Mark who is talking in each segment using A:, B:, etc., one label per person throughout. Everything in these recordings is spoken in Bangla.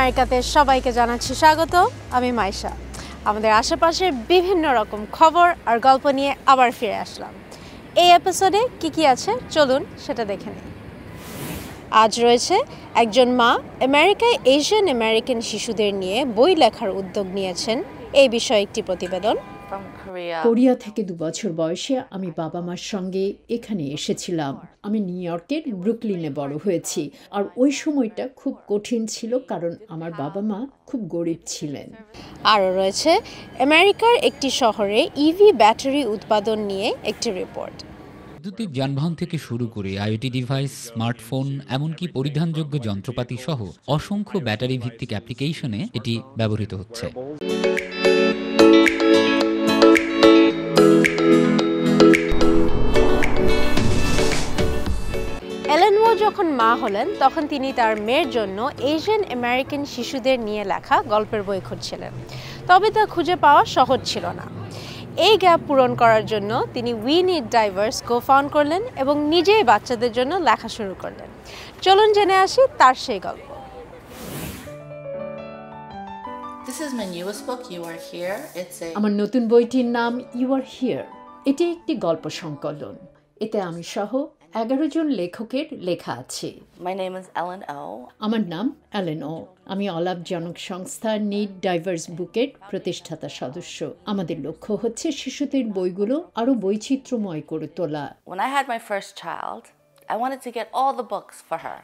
A: আমেরিকাতে সবাইকে জানাচ্ছি স্বাগত আমি মাইশা আমাদের আশেপাশে বিভিন্ন রকম খবর আর গল্প নিয়ে আবার ফিরে আসলাম এই এপিসোডে কি কি আছে চলুন সেটা দেখে নিই আজ রয়েছে একজন মা আমেরিকায় এশিয়ান আমেরিকান শিশুদের নিয়ে বই লেখার উদ্যোগ নিয়েছেন এই বিষয়ে একটি প্রতিবেদন কোরিয়া
B: থেকে দু বছর বয়সে আমি বাবা মার সঙ্গে এখানে এসেছিলাম আমি নিউ ইয়র্কের ব্রুকলিনে বড় হয়েছি আর ওই সময়টা খুব কঠিন ছিল কারণ আমার বাবা মা খুব গরিব ছিলেন
A: আরও রয়েছে আমেরিকার একটি শহরে ইভি e ব্যাটারি উৎপাদন নিয়ে একটি রিপোর্ট
C: বৈদ্যুতিক যানবাহন থেকে শুরু করে আইওটি ডিভাইস স্মার্টফোন এমনকি পরিধানযোগ্য যন্ত্রপাতি সহ অসংখ্য ব্যাটারি ভিত্তিক অ্যাপ্লিকেশনে এটি ব্যবহৃত হচ্ছে
A: যখন মা হলেন তখন তিনি তার মেয়ের জন্য এশিয়ান আমেরিকান শিশুদের নিয়ে লেখা গল্পের বই খুঁজছিলেন তবে তা খুঁজে পাওয়া সহজ ছিল না এই গ্যাপ পূরণ করার জন্য তিনি we it diverse go found করলেন এবং নিজেই বাচ্চাদের জন্য লেখা শুরু করলেন চলুন জেনে আসি তার সেই গল্প
B: আমার নতুন বইটির নাম ইউ আর হিয়ার এটি একটি গল্প সংকলন এতে আমি সহ এগারো জন লেখকের লেখা আছে আমার নাম অ্যালেন ও আমি অলাভজনক সংস্থা নিড ডাইভার্স বুকের প্রতিষ্ঠাতা সদস্য আমাদের লক্ষ্য হচ্ছে শিশুদের বইগুলো আরও বৈচিত্র্যময় করে তোলা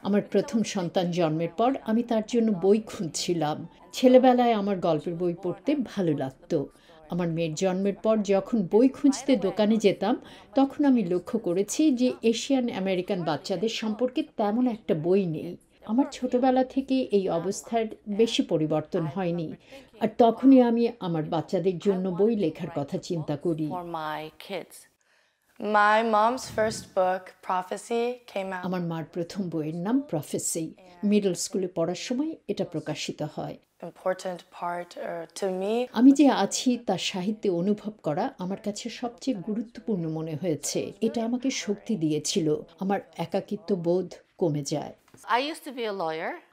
B: আমার প্রথম সন্তান জন্মের পর আমি তার জন্য বই খুঁজছিলাম ছেলেবেলায় আমার গল্পের বই পড়তে ভালো লাগতো আমার মেয়ের জন্মের পর যখন বই খুঁজতে দোকানে যেতাম তখন আমি লক্ষ্য করেছি যে এশিয়ান আমেরিকান বাচ্চাদের সম্পর্কে তেমন একটা বই নেই আমার ছোটবেলা থেকে এই অবস্থার বেশি পরিবর্তন হয়নি আর তখনই আমি আমার বাচ্চাদের জন্য বই লেখার কথা চিন্তা করি আমার মার প্রথম বইয়ের নাম প্রফেসি মিডল স্কুলে পড়ার সময় এটা প্রকাশিত হয় Uh, আমি যে আছি তা সাহিত্যে অনুভব করা আমার কাছে সবচেয়ে গুরুত্বপূর্ণ মনে হয়েছে এটা আমাকে শক্তি দিয়েছিল আমার একাকিত্ব বোধ কমে যায়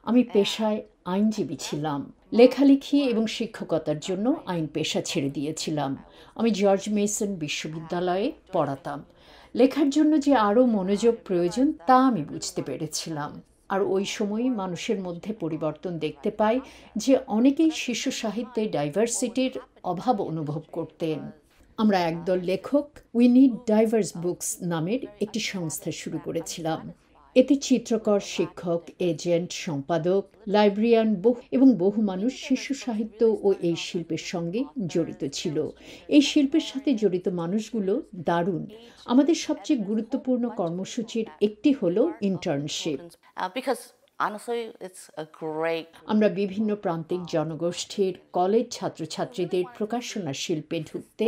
B: আমি পেশায় আইনজীবী ছিলাম লেখালেখি এবং শিক্ষকতার জন্য আইন পেশা ছেড়ে দিয়েছিলাম আমি জর্জ মেসন বিশ্ববিদ্যালয়ে পড়াতাম লেখার জন্য যে আরও মনোযোগ প্রয়োজন তা আমি বুঝতে পেরেছিলাম আর ওই সময়ই মানুষের মধ্যে পরিবর্তন দেখতে পাই যে অনেকেই শিশু সাহিত্যে ডাইভার্সিটির অভাব অনুভব করতেন আমরা একদল লেখক উই নিড ডাইভার্স বুকস নামের একটি সংস্থা শুরু করেছিলাম এতে চিত্রকর শিক্ষক এজেন্ট সম্পাদক লাইব্রেরিয়ান বহু এবং বহু মানুষ শিশু সাহিত্য ও এই শিল্পের সঙ্গে জড়িত ছিল এই শিল্পের সাথে জড়িত মানুষগুলো দারুণ আমাদের সবচেয়ে গুরুত্বপূর্ণ কর্মসূচির একটি হলো ইন্টার্নশিপ uh, আমরা বিভিন্ন প্রান্তিক জনগোষ্ঠীর কলেজ ছাত্রছাত্রীদের প্রকাশনা শিল্পে ঢুকতে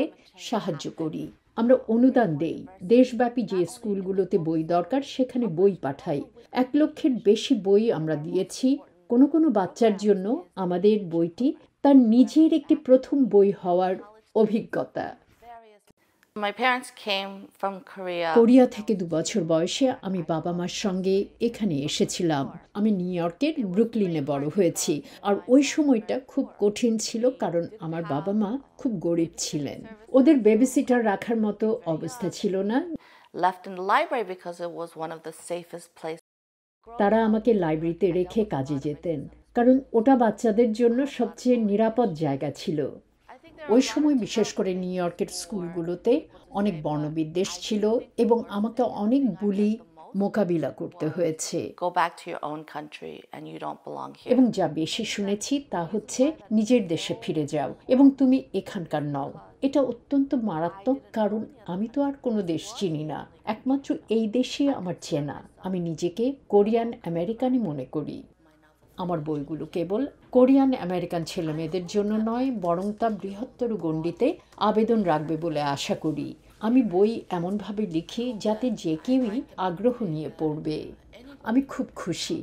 B: সাহায্য করি আমরা অনুদান দেই দেশব্যাপী যে স্কুলগুলোতে বই দরকার সেখানে বই পাঠাই এক লক্ষের বেশি বই আমরা দিয়েছি কোনো কোনো বাচ্চার জন্য আমাদের বইটি তার নিজের একটি প্রথম বই হওয়ার অভিজ্ঞতা কোরিয়া থেকে দু বছর বয়সে আমি বাবা মার সঙ্গে এখানে এসেছিলাম আমি নিউ ইয়র্কের ব্রুকলিনে বড় হয়েছি আর ওই সময়টা খুব কঠিন ছিল কারণ আমার বাবা মা খুব গরিব ছিলেন ওদের বেবিসিটার রাখার মতো অবস্থা ছিল না তারা আমাকে লাইব্রেরিতে রেখে কাজে যেতেন কারণ ওটা বাচ্চাদের জন্য সবচেয়ে নিরাপদ জায়গা ছিল ওই সময় বিশেষ করে নিউ ইয়র্কের স্কুলগুলোতে অনেক বর্ণবিদ্বেষ ছিল এবং আমাকে অনেক বুলি মোকাবিলা করতে হয়েছে এবং যা বেশি শুনেছি তা হচ্ছে নিজের দেশে ফিরে যাও এবং তুমি এখানকার নও এটা অত্যন্ত মারাত্মক কারণ আমি তো আর কোনো দেশ চিনি না একমাত্র এই দেশে আমার চেনা আমি নিজেকে কোরিয়ান আমেরিকানই মনে করি আমার বইগুলো কেবল কোরিয়ান আমেরিকান ছেলেমেয়েদের জন্য নয় বরং তা বৃহত্তর গণ্ডিতে আবেদন রাখবে বলে আশা করি আমি বই এমনভাবে লিখি যাতে যে কেউই আগ্রহ নিয়ে পড়বে আমি খুব খুশি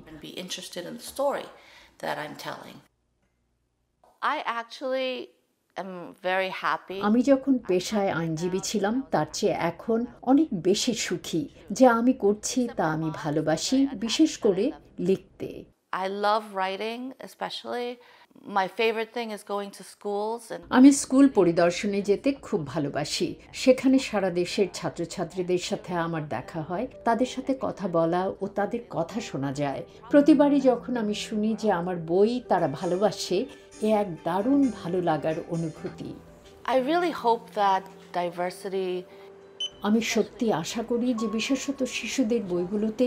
B: আমি যখন পেশায় আইনজীবী ছিলাম তার চেয়ে এখন অনেক বেশি সুখী যা আমি করছি তা আমি ভালোবাসি বিশেষ করে লিখতে আমি স্কুল পরিদর্শনে যেতে খুব ভালোবাসি সেখানে সারা দেশের ছাত্রছাত্রীদের সাথে আমার দেখা হয় তাদের সাথে কথা বলা ও তাদের কথা শোনা যায় প্রতিবারই যখন আমি শুনি যে আমার বই তারা ভালোবাসে এ এক দারুণ ভালো লাগার অনুভূতি I really hope that diversity আমি সত্যি আশা করি যে বিশেষত শিশুদের বইগুলোতে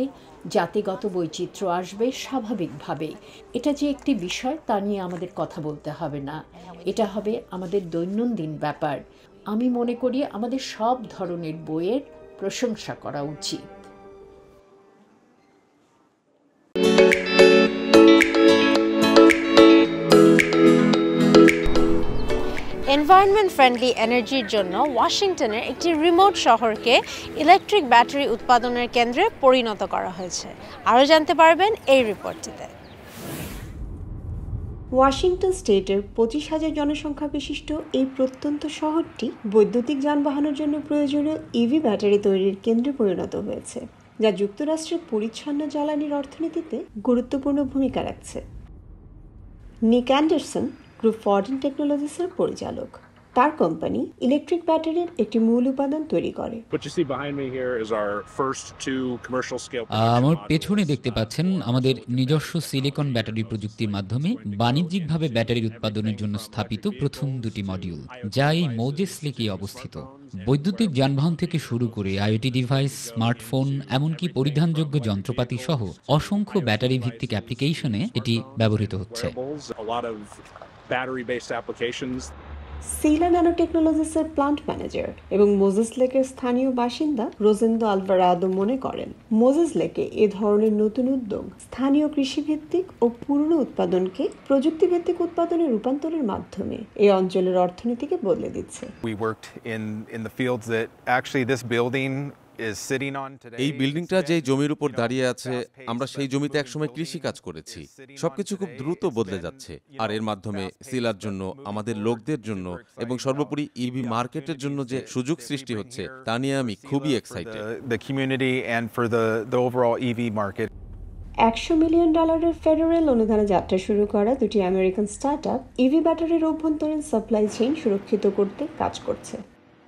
B: জাতিগত বৈচিত্র্য আসবে স্বাভাবিকভাবে এটা যে একটি বিষয় তা নিয়ে আমাদের কথা বলতে হবে না এটা হবে আমাদের দৈনন্দিন ব্যাপার আমি মনে করি আমাদের সব ধরনের বইয়ের প্রশংসা করা উচিত
A: এনভায়রনমেন্ট ফ্রেন্ডলি এনার্জির জন্য ওয়াশিংটনের একটি রিমোট শহরকে ইলেকট্রিক ব্যাটারি উৎপাদনের কেন্দ্রে পরিণত করা হয়েছে আরও জানতে পারবেন এই রিপোর্টটিতে
D: ওয়াশিংটন স্টেটের পঁচিশ হাজার জনসংখ্যা বিশিষ্ট এই প্রত্যন্ত শহরটি বৈদ্যুতিক যানবাহনের জন্য প্রয়োজনীয় ইভি e ব্যাটারি তৈরির কেন্দ্রে পরিণত হয়েছে যা যুক্তরাষ্ট্রের পরিচ্ছন্ন জ্বালানির অর্থনীতিতে গুরুত্বপূর্ণ ভূমিকা রাখছে নিক অ্যান্ডারসন গ্রুপ ফরেন টেকনোলজিসের পরিচালক তার কোম্পানি ইলেকট্রিক ব্যাটারির একটি মূল উপাদান তৈরি করে
B: আমার
C: পেছনে দেখতে পাচ্ছেন আমাদের নিজস্ব সিলিকন ব্যাটারি প্রযুক্তির মাধ্যমে বাণিজ্যিকভাবে ব্যাটারির উৎপাদনের জন্য স্থাপিত প্রথম দুটি মডিউল যা এই মৌজেস লেকে অবস্থিত বৈদ্যুতিক যানবাহন থেকে শুরু করে আইওটি ডিভাইস স্মার্টফোন এমনকি পরিধানযোগ্য যন্ত্রপাতি সহ অসংখ্য ব্যাটারি ভিত্তিক অ্যাপ্লিকেশনে এটি ব্যবহৃত হচ্ছে battery-based applications. সিলা
D: ন্যানোটেকনোলজিসের প্লান্ট ম্যানেজার এবং মোজেস লেকের স্থানীয় বাসিন্দা রোজেন্দো আলভারাদো মনে করেন মোজেস লেকে এ ধরনের নতুন উদ্যোগ স্থানীয় কৃষিভিত্তিক ও পুরনো উৎপাদনকে প্রযুক্তিভিত্তিক উৎপাদনে রূপান্তরের মাধ্যমে এই অঞ্চলের অর্থনীতিকে বদলে দিচ্ছে
C: We worked in in the fields that actually this building এই
D: বিল্ডিংটা যে জমির উপর দাঁড়িয়ে আছে আমরা সেই জমিতে একসময় কৃষি কাজ করেছি সবকিছু খুব দ্রুত বদলে যাচ্ছে আর এর মাধ্যমে সিলার জন্য আমাদের লোকদের জন্য এবং সর্বোপরি
C: ইভি মার্কেটের e জন্য যে সুযোগ সৃষ্টি হচ্ছে তা নিয়ে আমি খুবই এক্সাইটেড e
D: একশো মিলিয়ন ডলারের ফেডারেল অনুদানে যাত্রা শুরু করা দুটি আমেরিকান স্টার্ট আপ ইভি ব্যাটারির অভ্যন্তরীণ সাপ্লাই চেইন সুরক্ষিত করতে কাজ করছে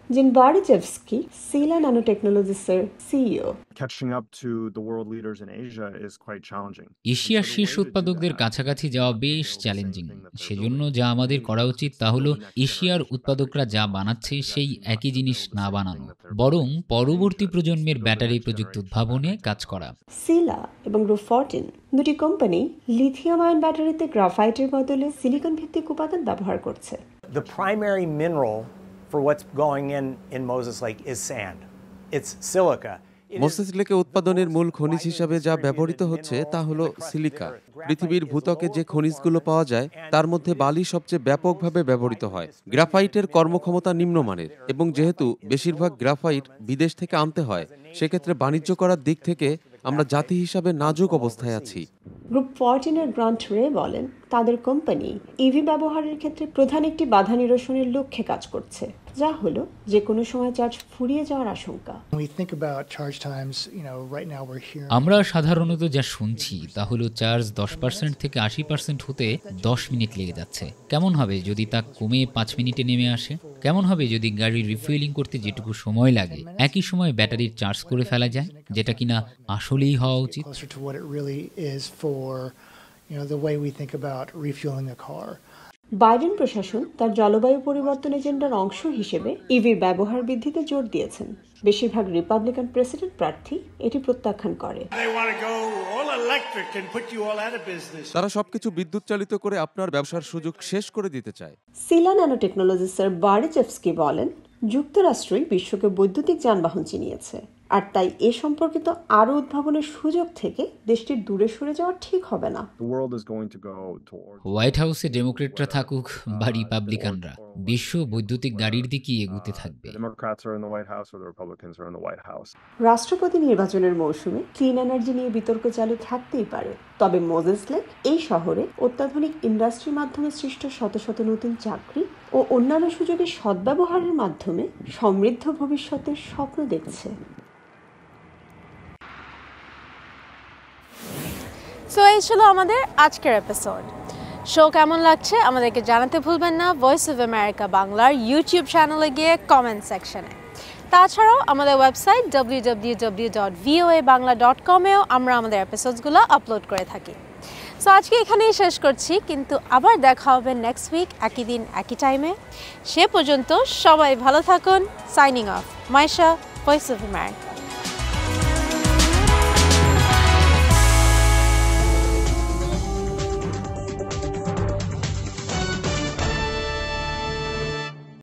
D: Jim Bardziewski, Sila Nanotechnologies CEO. Catching up to the world leaders in Asia is quite challenging.
C: এশিয়ার শীর্ষ উৎপাদকদের কাছাকাছি যাওয়া বেশ চ্যালেঞ্জিং সেজন্য যা আমাদের করা উচিত তা হলো এশিয়ার উৎপাদকরা যা বানাচ্ছে সেই একই জিনিস না বানানো বরং পরবর্তী প্রজন্মের ব্যাটারি প্রযুক্তি উদ্ভাবনে কাজ করা
D: সিলা এবং রোফর্টিন দুটি কোম্পানি লিথিয়াম আয়ন ব্যাটারিতে গ্রাফাইটের বদলে সিলিকন ভিত্তিক উপাদান ব্যবহার করছে The primary mineral for what's going in in Moses Lake is sand. It's silica. Moses লেকে উৎপাদনের মূল খনিজ হিসাবে যা ব্যবহৃত হচ্ছে তা হলো সিলিকা পৃথিবীর ভূতকে যে খনিজগুলো পাওয়া যায় তার মধ্যে বালি সবচেয়ে ব্যাপকভাবে ব্যবহৃত হয় গ্রাফাইটের কর্মক্ষমতা নিম্নমানের এবং যেহেতু বেশিরভাগ গ্রাফাইট বিদেশ থেকে আনতে হয় সেক্ষেত্রে বাণিজ্য করার দিক থেকে আমরা জাতি হিসাবে নাজুক অবস্থায় আছি গ্রুপ ফর্টিনের গ্রান্ট রে বলেন তাদের কোম্পানি ইভি e ব্যবহারের ক্ষেত্রে প্রধান একটি বাধা নিরসনের লক্ষ্যে কাজ করছে যা হলো যে কোনো সময় চার্জ ফুরিয়ে যাওয়ার আশঙ্কা
C: আমরা সাধারণত যা শুনছি তা হলো চার্জ দশ পার্সেন্ট থেকে আশি পার্সেন্ট হতে দশ মিনিট লেগে যাচ্ছে কেমন হবে যদি তা কমে পাঁচ মিনিটে নেমে আসে কেমন হবে যদি গাড়ির রিফুয়েলিং করতে যেটুকু সময় লাগে একই সময় ব্যাটারির চার্জ করে ফেলা যায় যেটা কিনা আসলেই হওয়া উচিত
D: you know, the way we think about refueling a car. Biden প্রশাসন তার জলবায়ু পরিবর্তন এজেন্ডার অংশ হিসেবে ইভির e ব্যবহার বৃদ্ধিতে জোর দিয়েছেন বেশিরভাগ রিপাবলিকান প্রেসিডেন্ট প্রার্থী এটি প্রত্যাখ্যান করে তারা সবকিছু বিদ্যুৎ চালিত করে আপনার ব্যবসার সুযোগ শেষ করে দিতে চায় সিলা ন্যানো টেকনোলজিস্টার স্যার বলেন যুক্তরাষ্ট্রই বিশ্বকে বৈদ্যুতিক যানবাহন চিনিয়েছে আর তাই এ সম্পর্কিত আরও উদ্ভাবনের সুযোগ থেকে দেশটির দূরে সরে যাওয়া ঠিক হবে না
C: হোয়াইট হাউসে ডেমোক্রেটরা থাকুক বা রিপাবলিকানরা uh, বিশ্ব বৈদ্যুতিক গাড়ির দিকে uh, এগুতে থাকবে রাষ্ট্রপতি
D: নির্বাচনের মৌসুমে ক্লিন এনার্জি নিয়ে বিতর্ক চালু থাকতেই পারে তবে মোজেস লেক এই শহরে অত্যাধুনিক ইন্ডাস্ট্রির মাধ্যমে সৃষ্ট শত শত নতুন চাকরি ও অন্যান্য সুযোগের সদ্ব্যবহারের মাধ্যমে সমৃদ্ধ ভবিষ্যতের স্বপ্ন দেখছে
A: সো এই ছিল আমাদের আজকের এপিসোড শো কেমন লাগছে আমাদেরকে জানাতে ভুলবেন না ভয়েস অফ আমেরিকা বাংলার ইউটিউব চ্যানেলে গিয়ে কমেন্ট সেকশনে তাছাড়াও আমাদের website W W W dot Bangla dot আমরা আমাদের এপিসোডসগুলো আপলোড করে থাকি সো আজকে এখানেই শেষ করছি কিন্তু আবার দেখা হবে নেক্সট উইক একই দিন একই টাইমে সে পর্যন্ত সবাই ভালো থাকুন signing off Maisha Voice of America